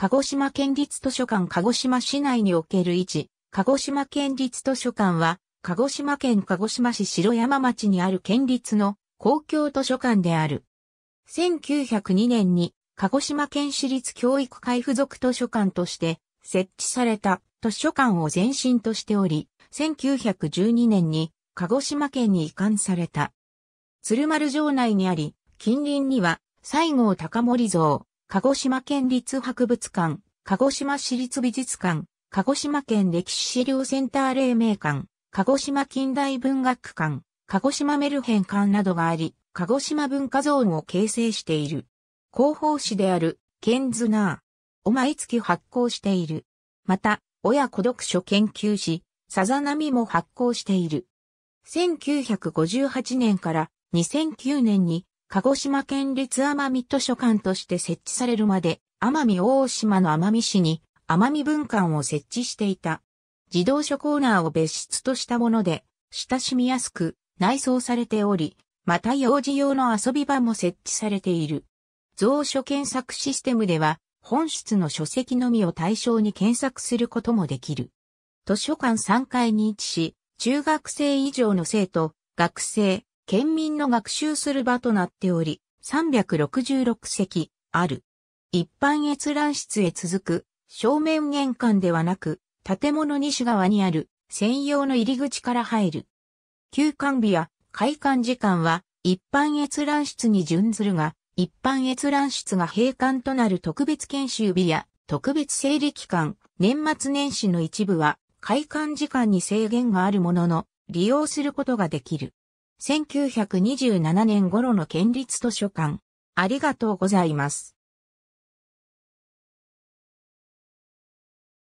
鹿児島県立図書館鹿児島市内における位置、鹿児島県立図書館は、鹿児島県鹿児島市城山町にある県立の公共図書館である。1902年に鹿児島県市立教育会附属図書館として設置された図書館を前身としており、1912年に鹿児島県に移管された。鶴丸城内にあり、近隣には西郷隆盛像、鹿児島県立博物館、鹿児島市立美術館、鹿児島県歴史資料センター黎明館、鹿児島近代文学館、鹿児島メルヘン館などがあり、鹿児島文化ゾーンを形成している。広報誌である、ケンズナー。を毎月発行している。また、親子読書研究誌、さざ波も発行している。1958年から2009年に鹿児島県立奄美図書館として設置されるまで、奄美大島の奄美市に奄美文館を設置していた。児童書コーナーを別室としたもので、親しみやすく内装されており、また幼児用の遊び場も設置されている。蔵書検索システムでは、本室の書籍のみを対象に検索することもできる。図書館3階に位置し、中学生以上の生徒、学生、県民の学習する場となっており、366席ある。一般閲覧室へ続く正面玄関ではなく、建物西側にある専用の入り口から入る。休館日や開館時間は一般閲覧室に準ずるが、一般閲覧室が閉館となる特別研修日や特別整理期間、年末年始の一部は開館時間に制限があるものの利用することができる。1927年頃の県立図書館。ありがとうございます。